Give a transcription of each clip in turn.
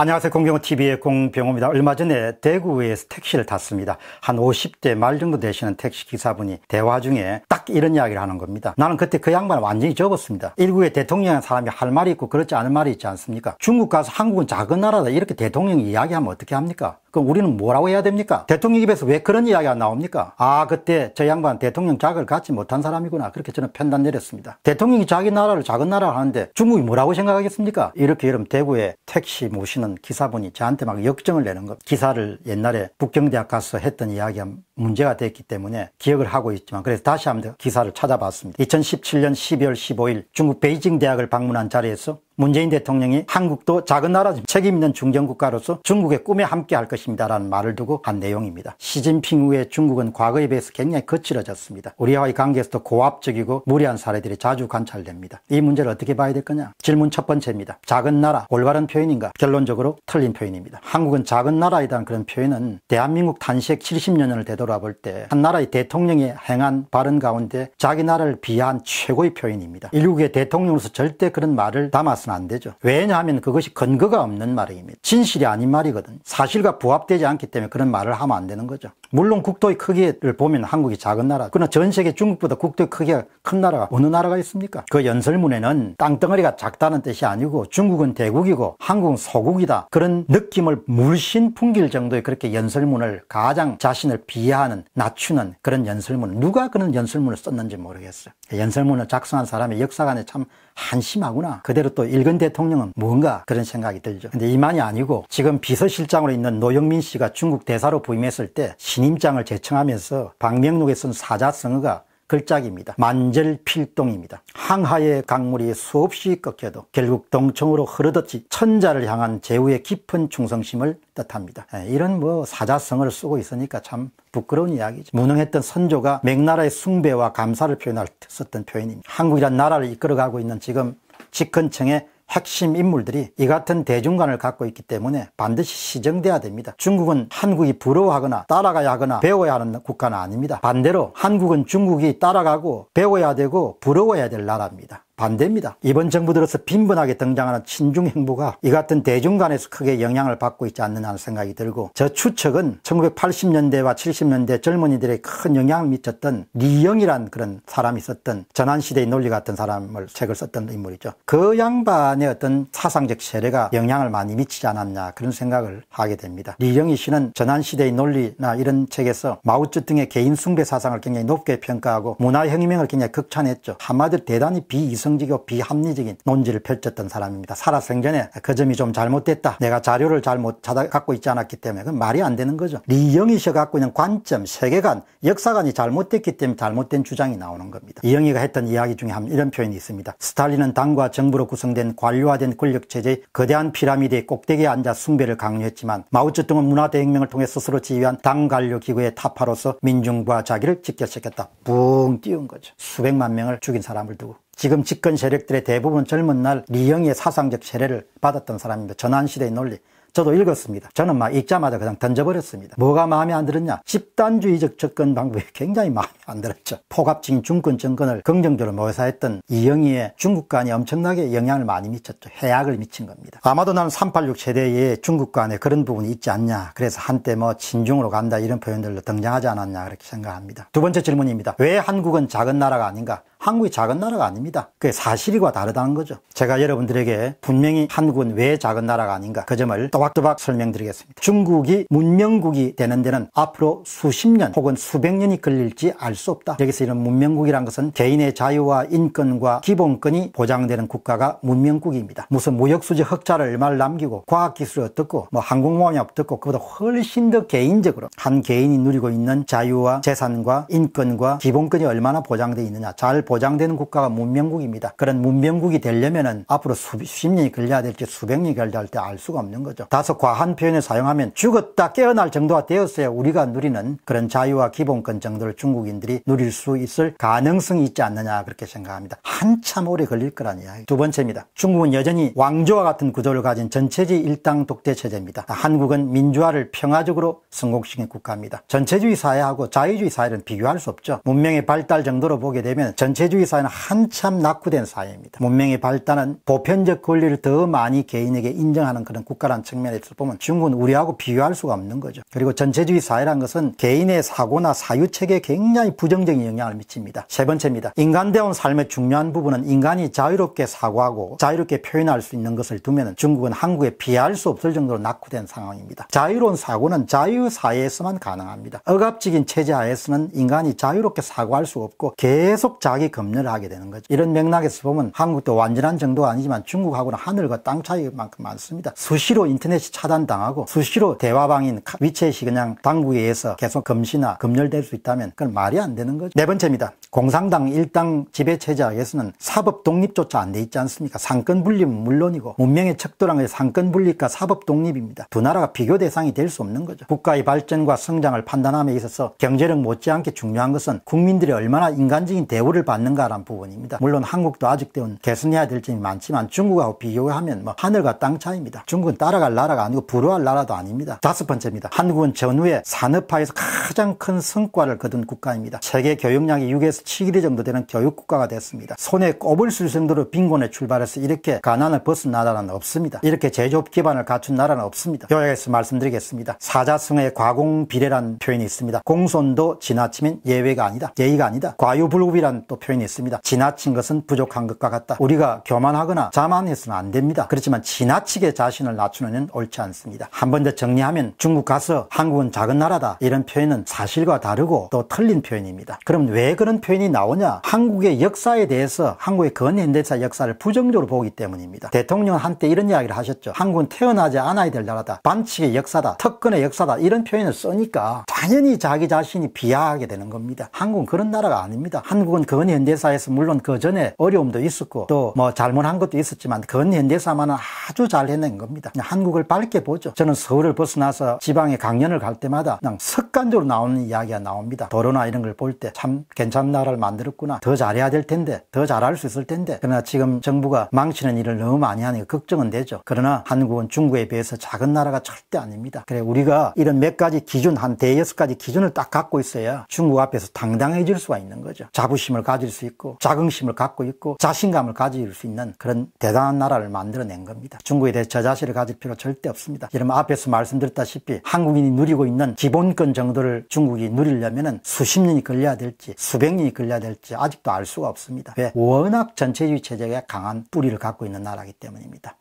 안녕하세요. 공병호TV의 공병호입니다. 얼마 전에 대구에서 택시를 탔습니다. 한 50대 말 정도 되시는 택시 기사분이 대화 중에 딱 이런 이야기를 하는 겁니다. 나는 그때 그 양반 을 완전히 적었습니다. 일국의 대통령의 사람이 할 말이 있고 그렇지 않은 말이 있지 않습니까? 중국 가서 한국은 작은 나라다 이렇게 대통령이 이야기하면 어떻게 합니까? 그럼 우리는 뭐라고 해야 됩니까? 대통령 입에서 왜 그런 이야기가 나옵니까? 아 그때 저 양반 대통령 자격을 갖지 못한 사람이구나 그렇게 저는 판단 내렸습니다. 대통령이 자기 나라를 작은 나라 하는데 중국이 뭐라고 생각하겠습니까? 이렇게 여러분 대구에 택시 모시는 기사분이 저한테 막 역정을 내는 것 기사를 옛날에 북경대학 가서 했던 이야기가 문제가 됐기 때문에 기억을 하고 있지만 그래서 다시 한번 기사를 찾아봤습니다. 2017년 12월 15일 중국 베이징 대학을 방문한 자리에서 문재인 대통령이 한국도 작은 나라지 책임있는 중견국가로서 중국의 꿈에 함께할 것입니다 라는 말을 두고 한 내용입니다. 시진핑 후에 중국은 과거에 비해서 굉장히 거칠어졌습니다. 우리와의 관계에서도 고압적이고 무리한 사례들이 자주 관찰됩니다. 이 문제를 어떻게 봐야 될 거냐? 질문 첫 번째입니다. 작은 나라 올바른 표현인가? 결론적으로 틀린 표현입니다. 한국은 작은 나라이다는 그런 표현은 대한민국 탄식 70년을 되돌아볼 때 한 나라의 대통령이 행한 발언 가운데 자기 나라를 비하한 최고의 표현입니다. 일국의 대통령으로서 절대 그런 말을 담았습니다. 해서는 안 되죠. 왜냐하면 그것이 근거가 없는 말입니다. 진실이 아닌 말이거든. 사실과 부합되지 않기 때문에 그런 말을 하면 안 되는 거죠. 물론 국토의 크기를 보면 한국이 작은 나라. 그러나 전 세계 중국보다 국토의 크기가 큰 나라가 어느 나라가 있습니까? 그 연설문에는 땅덩어리가 작다는 뜻이 아니고 중국은 대국이고 한국은 소국이다. 그런 느낌을 물씬 풍길 정도의 그렇게 연설문을 가장 자신을 비하하는 낮추는 그런 연설문 누가 그런 연설문을 썼는지 모르겠어요. 그 연설문을 작성한 사람의 역사관에 참 한심하구나. 그대로 또 일근 대통령은 뭔가 그런 생각이 들죠. 근데 이만이 아니고 지금 비서실장으로 있는 노영민 씨가 중국 대사로 부임했을 때 신임장을 제청하면서 박명록에 쓴 사자성어가 글짝입니다 만절필동입니다. 항하의 강물이 수없이 꺾여도 결국 동청으로 흐르듯이 천자를 향한 제후의 깊은 충성심을 뜻합니다. 예, 이런 뭐 사자성을 쓰고 있으니까 참 부끄러운 이야기죠. 무능했던 선조가 맥나라의 숭배와 감사를 표현할 때 썼던 표현입니다. 한국이란 나라를 이끌어가고 있는 지금 집근층의 핵심 인물들이 이 같은 대중관을 갖고 있기 때문에 반드시 시정돼야 됩니다. 중국은 한국이 부러워하거나 따라가야 하거나 배워야 하는 국가는 아닙니다. 반대로 한국은 중국이 따라가고 배워야 되고 부러워야 될 나라입니다. 반대입니다. 이번 정부 들어서 빈번하게 등장하는 친중 행보가 이 같은 대중 간에서 크게 영향을 받고 있지 않느냐 하는 생각이 들고 저 추측은 1980년대와 70년대 젊은이들의 큰 영향을 미쳤던 리영이란 그런 사람이 썼던 전환시대의 논리 같은 사람을 책을 썼던 인물이죠. 그 양반의 어떤 사상적 세례가 영향을 많이 미치지 않았냐 그런 생각을 하게 됩니다. 리영이 씨는 전환시대의 논리나 이런 책에서 마우쩌등의 개인 숭배 사상을 굉장히 높게 평가하고 문화혁명을 굉장히 극찬했죠. 한마디로 대단히 비이성 이성지교 비합리적인 논지를 펼쳤던 사람입니다. 살아생전에 그 점이 좀 잘못됐다. 내가 자료를 잘못 찾아 갖고 있지 않았기 때문에 그건 말이 안 되는 거죠. 리영이 셔 갖고 있는 관점, 세계관, 역사관이 잘못됐기 때문에 잘못된 주장이 나오는 겁니다. 이영이가 했던 이야기 중에 한 이런 표현이 있습니다. 스탈린은 당과 정부로 구성된 관료화된 권력 체제의 거대한 피라미드의 꼭대기에 앉아 숭배를 강요했지만 마우쩌둥은 문화 대혁명을 통해 스스로 지휘한 당 관료 기구의 타파로서 민중과 자기를 지켜시켰다붕 띄운 거죠. 수백만 명을 죽인 사람을 두고 지금 집권 세력들의 대부분 젊은 날 리영의 사상적 세례를 받았던 사람입니다. 전환시대의 논리. 저도 읽었습니다. 저는 막 읽자마자 그냥 던져버렸습니다. 뭐가 마음에 안 들었냐? 집단주의적 접근 방법이 굉장히 마음에 안 들었죠. 포갑진 중권 정권을 긍정적으로 모사했던 이영희의 중국관이 엄청나게 영향을 많이 미쳤죠. 해악을 미친 겁니다. 아마도 나는 386 세대의 중국관에 그런 부분이 있지 않냐. 그래서 한때 뭐 진중으로 간다 이런 표현들로 등장하지 않았냐 그렇게 생각합니다. 두 번째 질문입니다. 왜 한국은 작은 나라가 아닌가? 한국이 작은 나라가 아닙니다. 그게 사실과 다르다는 거죠. 제가 여러분들에게 분명히 한국은 왜 작은 나라가 아닌가 그 점을 또박또박 설명드리겠습니다. 중국이 문명국이 되는 데는 앞으로 수십 년 혹은 수백 년이 걸릴지 알 수 없다. 여기서 이런 문명국이란 것은 개인의 자유와 인권과 기본권이 보장되는 국가가 문명국입니다. 무슨 무역수지 흑자를 얼마를 남기고 과학기술을 어떻고 뭐 항공모함이 어떻고 그보다 훨씬 더 개인적으로 한 개인이 누리고 있는 자유와 재산과 인권과 기본권이 얼마나 보장되어 있느냐 잘 보장되는 국가가 문명국입니다. 그런 문명국이 되려면은 앞으로 수십 년이 걸려야 될지 수백 년이 걸려야 할지 알 수가 없는 거죠. 다소 과한 표현을 사용하면 죽었다 깨어날 정도가 되었어야 우리가 누리는 그런 자유와 기본권 정도를 중국인들이 누릴 수 있을 가능성이 있지 않느냐 그렇게 생각합니다. 한참 오래 걸릴 거란 이야기. 두 번째입니다. 중국은 여전히 왕조와 같은 구조를 가진 전체주의 일당 독재 체제입니다. 한국은 민주화를 평화적으로 성공시킨 국가입니다. 전체주의 사회하고 자유주의 사회는 비교할 수 없죠. 문명의 발달 정도로 보게 되면 전체 제주의 사회는 한참 낙후된 사회입니다. 문명의 발달은 보편적 권리를 더 많이 개인에게 인정하는 그런 국가라는 측면에서 보면 중국은 우리하고 비교할 수가 없는 거죠. 그리고 전체주의 사회란 것은 개인의 사고나 사유체계에 굉장히 부정적인 영향을 미칩니다. 세 번째입니다. 인간다운 삶의 중요한 부분은 인간이 자유롭게 사고하고 자유롭게 표현할 수 있는 것을 두면 중국은 한국에 비할 수 없을 정도로 낙후된 상황입니다. 자유로운 사고는 자유사회에서만 가능합니다. 억압적인 체제하에서는 인간이 자유롭게 사고할 수 없고 계속 자기 중국이 검열을 하게 되는 거죠. 이런 맥락에서 보면 한국도 완전한 정도가 아니지만 중국하고는 하늘과 땅 차이만큼 많습니다. 수시로 인터넷이 차단당하고 수시로 대화방인 위챗이 그냥 당국에 의해서 계속 검시나 검열될 수 있다면 그건 말이 안 되는 거죠. 네 번째입니다. 공산당 일당 지배체제에서는 사법 독립조차 안 돼 있지 않습니까? 상권 분립은 물론이고 문명의 척도랑의 상권 분립과 사법 독립입니다. 두 나라가 비교 대상이 될 수 없는 거죠. 국가의 발전과 성장을 판단함에 있어서 경제력 못지않게 중요한 것은 국민들이 얼마나 인간적인 대우를 받는 맞는가라는 부분입니다. 물론 한국도 아직도 개선해야 될 점이 많지만 중국하고 비교하면 뭐 하늘과 땅 차이입니다. 중국은 따라갈 나라가 아니고 불러할 나라도 아닙니다. 다섯 번째입니다. 한국은 전후에 산업화에서 가장 큰 성과를 거둔 국가입니다. 세계 교역량이 6에서 7일 정도 되는 교육국가가 됐습니다. 손에 꼽을 수 있을 정도로 빈곤에 출발해서 이렇게 가난을 벗은 나라는 없습니다. 이렇게 제조업 기반을 갖춘 나라는 없습니다. 요약해서 말씀드리겠습니다. 사자성의 과공 비례라는 표현이 있습니다. 공손도 지나치면 예외가 아니다. 예의가 아니다. 과유불급이란 또 표현 표현이 있습니다. 지나친 것은 부족한 것과 같다. 우리가 교만하거나 자만해서는 안 됩니다. 그렇지만 지나치게 자신을 낮추는 옳지 않습니다. 한 번 더 정리하면 중국 가서 한국은 작은 나라다 이런 표현은 사실과 다르고 또 틀린 표현입니다. 그럼 왜 그런 표현이 나오냐? 한국의 역사에 대해서 한국의 근현대사 역사를 부정적으로 보기 때문입니다. 대통령은 한때 이런 이야기를 하셨죠. 한국은 태어나지 않아야 될 나라다. 반칙의 역사다. 특권의 역사다. 이런 표현을 쓰니까 당연히 자기 자신이 비하하게 되는 겁니다. 한국은 그런 나라가 아닙니다. 한국은 근현 현대사에서 물론 그 전에 어려움도 있었고 또 뭐 잘못한 것도 있었지만 근현대사만은 아주 잘 해낸 겁니다. 한국을 밝게 보죠. 저는 서울을 벗어나서 지방에 강연을 갈 때마다 그냥 습관적으로 나오는 이야기가 나옵니다. 도로나 이런 걸 볼 때 참 괜찮은 나라를 만들었구나. 더 잘해야 될 텐데 더 잘할 수 있을 텐데 그러나 지금 정부가 망치는 일을 너무 많이 하니까 걱정은 되죠. 그러나 한국은 중국에 비해서 작은 나라가 절대 아닙니다. 그래 우리가 이런 몇 가지 기준 한 대여섯 가지 기준을 딱 갖고 있어야 중국 앞에서 당당해질 수가 있는 거죠. 자부심을 가질 가질 수 있고 자긍심을 갖고 있고 자신감을 가질 수 있는 그런 대단한 나라를 만들어낸 겁니다. 중국에 대해 저자세를 가질 필요 절대 없습니다. 여러분 앞에서 말씀드렸다시피 한국인이 누리고 있는 기본권 정도를 중국이 누리려면 수십 년이 걸려야 될지 수백 년이 걸려야 될지 아직도 알 수가 없습니다. 왜? 워낙 전체주의 체제가 강한 뿌리를 갖고 있는 나라이기 때문입니다.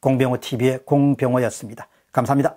공병호 TV의 공병호였습니다. 감사합니다.